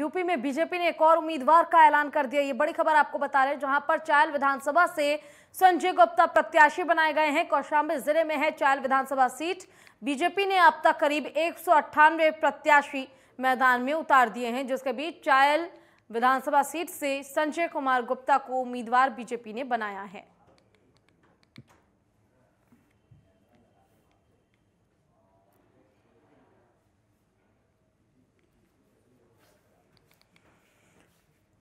UP में BJP ने एक और उम्मीदवार का ऐलान कर दिया ये बड़ी खबर आपको बता रहे हैं जहां पर चायल विधानसभा से संजय गुप्ता प्रत्याशी बनाए गए हैं कौशाम्बी जिले में है चायल विधानसभा सीट बीजेपी ने अब तक करीब एक प्रत्याशी मैदान में उतार दिए हैं जिसके बीच चायल विधानसभा सीट से संजय कुमार गुप्ता को उम्मीदवार बीजेपी ने बनाया है